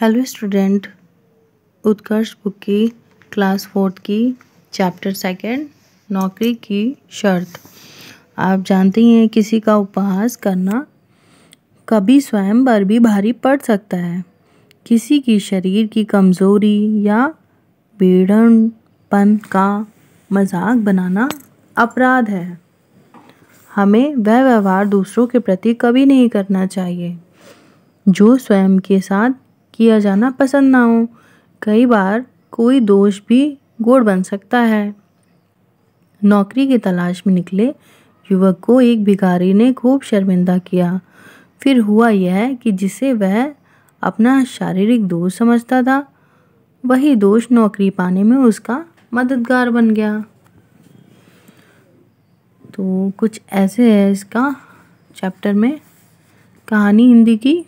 hello student Utkarsh book की class fourth की chapter second नौकरी की शर्त आप जानते ही हैं किसी का उपहास करना कभी स्वयं पर भी भारी पड़ सकता है किसी की शरीर की कमज़ोरी या बेड़नपन का मजाक बनाना अपराध है हमें वह व्यवहार दूसरों के प्रति कभी नहीं करना चाहिए जो स्वयं के साथ किया जाना पसंद ना हो कई बार कोई दोष भी गोड़ बन सकता है नौकरी की तलाश में निकले युवक को एक भिखारी ने खूब शर्मिंदा किया फिर हुआ यह कि जिसे वह अपना शारीरिक दोष समझता था वही दोष नौकरी पाने में उसका मददगार बन गया तो कुछ ऐसे है इसका चैप्टर में कहानी हिंदी की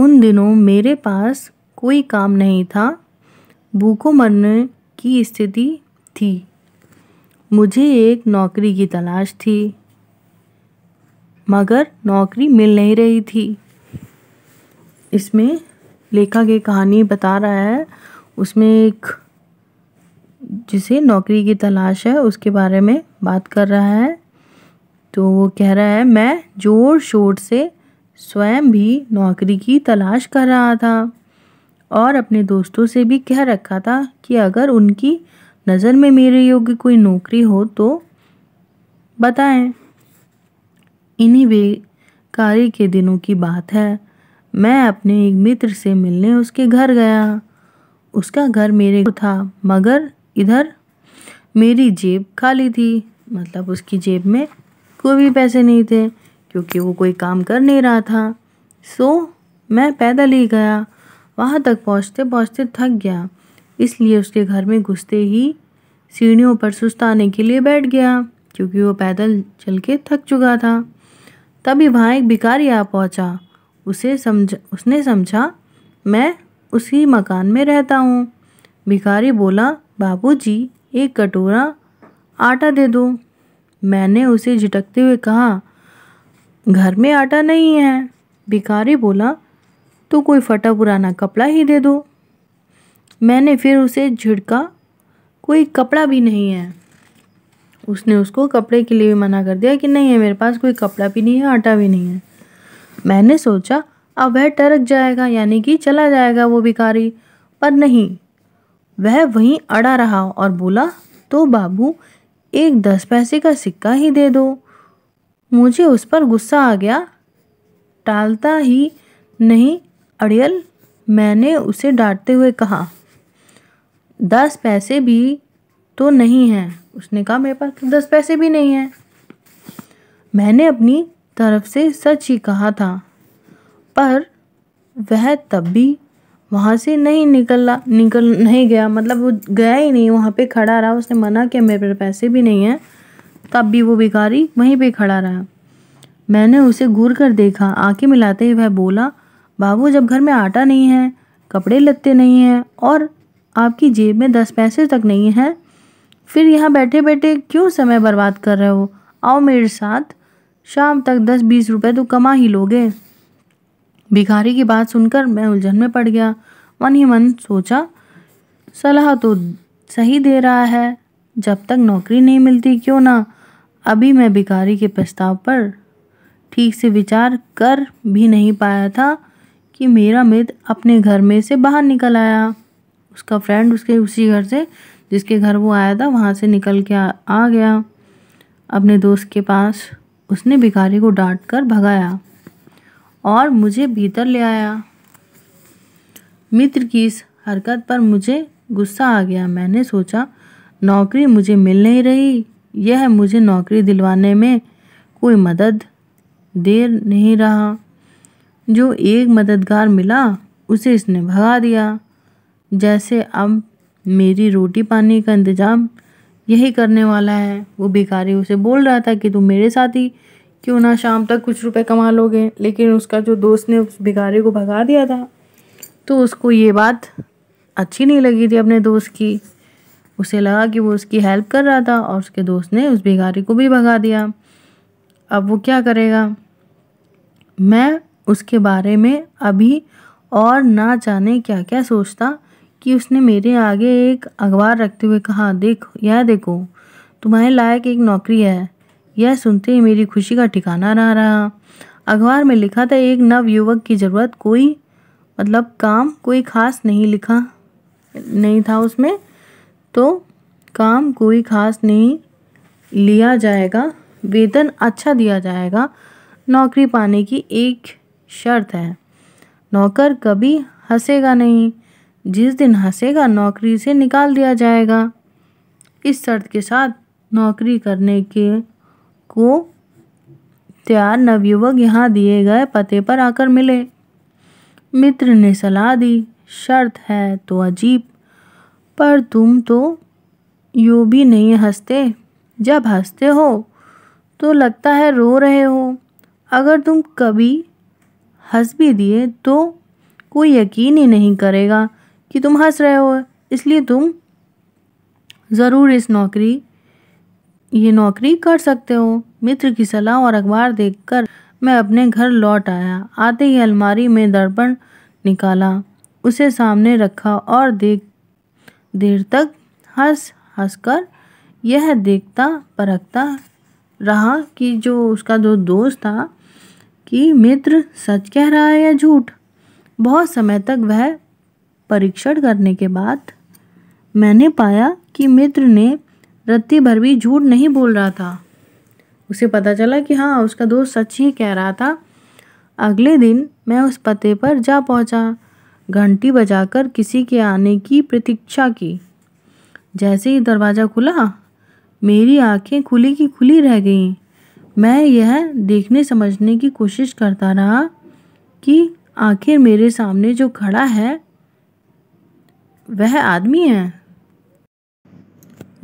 उन दिनों मेरे पास कोई काम नहीं था भूखो मरने की स्थिति थी मुझे एक नौकरी की तलाश थी मगर नौकरी मिल नहीं रही थी इसमें लेखक एक कहानी बता रहा है उसमें एक जिसे नौकरी की तलाश है उसके बारे में बात कर रहा है तो वो कह रहा है मैं ज़ोर शोर से स्वयं भी नौकरी की तलाश कर रहा था और अपने दोस्तों से भी कह रखा था कि अगर उनकी नज़र में मेरे योग्य कोई नौकरी हो तो बताएं इन्हीं बेकारी के दिनों की बात है मैं अपने एक मित्र से मिलने उसके घर गया उसका घर मेरे था मगर इधर मेरी जेब खाली थी मतलब उसकी जेब में कोई भी पैसे नहीं थे क्योंकि वो कोई काम कर नहीं रहा था सो मैं पैदल ही गया वहाँ तक पहुँचते पहुँचते थक गया इसलिए उसके घर में घुसते ही सीढ़ियों पर सुस्ताने के लिए बैठ गया क्योंकि वो पैदल चल के थक चुका था तभी वहाँ एक भिखारी आ पहुँचा उसे समझ उसने समझा मैं उसी मकान में रहता हूँ भिखारी बोला बाबूजी एक कटोरा आटा दे दो मैंने उसे झिटकते हुए कहा घर में आटा नहीं है भिखारी बोला तो कोई फटा पुराना कपड़ा ही दे दो मैंने फिर उसे झिड़का कोई कपड़ा भी नहीं है उसने उसको कपड़े के लिए मना कर दिया कि नहीं है मेरे पास कोई कपड़ा भी नहीं है आटा भी नहीं है मैंने सोचा अब वह टरक जाएगा यानी कि चला जाएगा वो भिखारी पर नहीं वह वहीं अड़ा रहा और बोला तो बाबू एक दस पैसे का सिक्का ही दे दो मुझे उस पर गुस्सा आ गया टालता ही नहीं अड़ियल मैंने उसे डांटते हुए कहा दस पैसे भी तो नहीं हैं उसने कहा मेरे पास तो दस पैसे भी नहीं हैं मैंने अपनी तरफ से सच ही कहा था पर वह तब भी वहाँ से नहीं निकला निकल नहीं गया मतलब वो गया ही नहीं वहाँ पे खड़ा रहा उसने मना किया मेरे पैसे भी नहीं हैं तब भी वो भिखारी वहीं पे खड़ा रहा मैंने उसे घूर कर देखा आंखें मिलाते ही वह बोला बाबू जब घर में आटा नहीं है कपड़े लत्ते नहीं हैं और आपकी जेब में दस पैसे तक नहीं है फिर यहाँ बैठे बैठे क्यों समय बर्बाद कर रहे हो आओ मेरे साथ शाम तक दस बीस रुपये तो कमा ही लोगे भिखारी की बात सुनकर मैं उलझन में पड़ गया मन ही मन सोचा सलाह तो सही दे रहा है जब तक नौकरी नहीं मिलती क्यों ना अभी मैं भिखारी के प्रस्ताव पर ठीक से विचार कर भी नहीं पाया था कि मेरा मित्र अपने घर में से बाहर निकल आया उसका फ्रेंड उसके उसी घर से जिसके घर वो आया था वहाँ से निकल के आ, आ गया अपने दोस्त के पास उसने भिखारी को डांट कर भगाया और मुझे भीतर ले आया मित्र की इस हरकत पर मुझे गुस्सा आ गया मैंने सोचा नौकरी मुझे मिल नहीं रही यह मुझे नौकरी दिलवाने में कोई मदद देर नहीं रहा जो एक मददगार मिला उसे इसने भगा दिया जैसे अब मेरी रोटी पानी का इंतज़ाम यही करने वाला है वो भिखारी उसे बोल रहा था कि तुम मेरे साथ ही क्यों ना शाम तक कुछ रुपए कमा लोगे लेकिन उसका जो दोस्त ने उस भिखारी को भगा दिया था तो उसको ये बात अच्छी नहीं लगी थी अपने दोस्त की उसे लगा कि वो उसकी हेल्प कर रहा था और उसके दोस्त ने उस भिखारी को भी भगा दिया अब वो क्या करेगा मैं उसके बारे में अभी और ना जाने क्या क्या सोचता कि उसने मेरे आगे एक अखबार रखते हुए कहा देख यह देखो तुम्हारे लायक एक नौकरी है यह सुनते ही मेरी खुशी का ठिकाना रह रहा अखबार में लिखा था एक नव युवक की ज़रूरत कोई मतलब काम कोई ख़ास नहीं लिखा नहीं था उसमें तो काम कोई खास नहीं लिया जाएगा वेतन अच्छा दिया जाएगा नौकरी पाने की एक शर्त है नौकर कभी हंसेगा नहीं जिस दिन हंसेगा नौकरी से निकाल दिया जाएगा इस शर्त के साथ नौकरी करने के को तैयार नवयुवक यहाँ दिए गए पते पर आकर मिले मित्र ने सलाह दी शर्त है तो अजीब पर तुम तो यूँ भी नहीं हंसते जब हंसते हो तो लगता है रो रहे हो अगर तुम कभी हंस भी दिए तो कोई यकीन ही नहीं करेगा कि तुम हंस रहे हो इसलिए तुम ज़रूर इस नौकरी ये नौकरी कर सकते हो मित्र की सलाह और अखबार देखकर मैं अपने घर लौट आया आते ही अलमारी में दर्पण निकाला उसे सामने रखा और देख देर तक हंस हंसकर यह देखता परखता रहा कि जो उसका जो दोस्त था कि मित्र सच कह रहा है या झूठ बहुत समय तक वह परीक्षण करने के बाद मैंने पाया कि मित्र ने रत्ती भर भी झूठ नहीं बोल रहा था उसे पता चला कि हाँ उसका दोस्त सच ही कह रहा था अगले दिन मैं उस पते पर जा पहुंचा घंटी बजाकर किसी के आने की प्रतीक्षा की जैसे ही दरवाज़ा खुला मेरी आंखें खुली की खुली रह गईं मैं यह देखने समझने की कोशिश करता रहा कि आखिर मेरे सामने जो खड़ा है वह आदमी है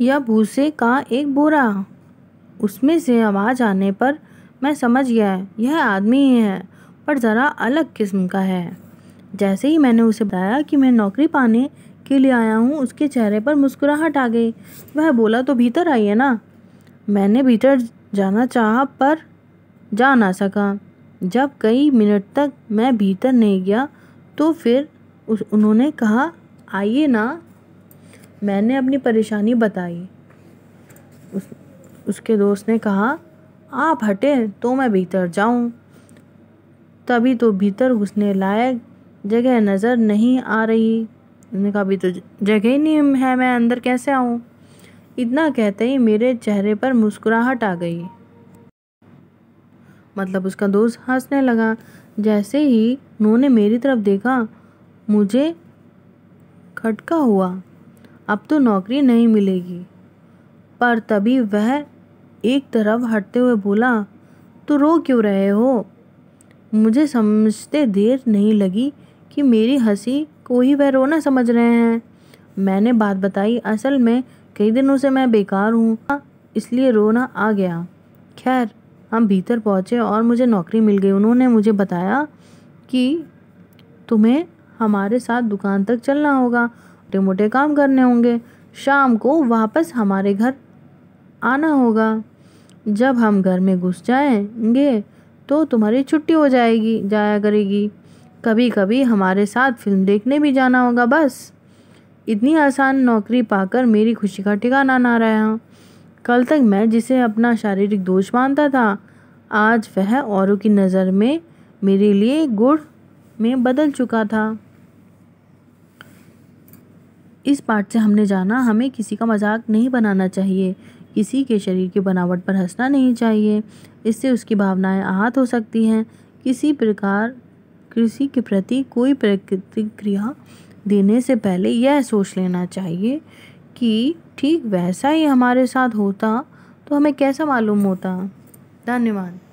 या भूसे का एक बोरा उसमें से आवाज़ आने पर मैं समझ गया यह आदमी ही है पर ज़रा अलग किस्म का है जैसे ही मैंने उसे बताया कि मैं नौकरी पाने के लिए आया हूँ उसके चेहरे पर मुस्कुराहट आ गई वह बोला तो भीतर आइए ना मैंने भीतर जाना चाहा पर जा ना सका जब कई मिनट तक मैं भीतर नहीं गया तो फिर उस उन्होंने कहा आइए ना मैंने अपनी परेशानी बताई उस उसके दोस्त ने कहा आप हटें तो मैं भीतर जाऊं तभी तो भीतर घुसने लायक जगह नज़र नहीं आ रही उसने कहा अभी तो जगह ही नहीं है मैं अंदर कैसे आऊँ इतना कहते ही मेरे चेहरे पर मुस्कुराहट आ गई मतलब उसका दोस्त हंसने लगा जैसे ही उन्होंने मेरी तरफ देखा मुझे खटका हुआ अब तो नौकरी नहीं मिलेगी पर तभी वह एक तरफ हटते हुए बोला तो रो क्यों रहे हो मुझे समझते देर नहीं लगी कि मेरी हंसी को ही वह रोना समझ रहे हैं मैंने बात बताई असल में कई दिनों से मैं बेकार हूँ इसलिए रोना आ गया खैर हम भीतर पहुँचे और मुझे नौकरी मिल गई उन्होंने मुझे बताया कि तुम्हें हमारे साथ दुकान तक चलना होगा मोटे मोटे काम करने होंगे शाम को वापस हमारे घर आना होगा जब हम घर में घुस जाएंगे तो तुम्हारी छुट्टी हो जाएगी जाया करेगी कभी कभी हमारे साथ फिल्म देखने भी जाना होगा बस इतनी आसान नौकरी पाकर मेरी खुशी का ठिकाना ना रहा कल तक मैं जिसे अपना शारीरिक दोष मानता था आज वह औरों की नज़र में मेरे लिए गुड़ में बदल चुका था इस पाठ से हमने जाना हमें किसी का मजाक नहीं बनाना चाहिए किसी के शरीर की बनावट पर हंसना नहीं चाहिए इससे उसकी भावनाएं आहत हो सकती हैं किसी प्रकार कृषि के प्रति कोई प्रतिक्रिया देने से पहले यह सोच लेना चाहिए कि ठीक वैसा ही हमारे साथ होता तो हमें कैसा मालूम होता धन्यवाद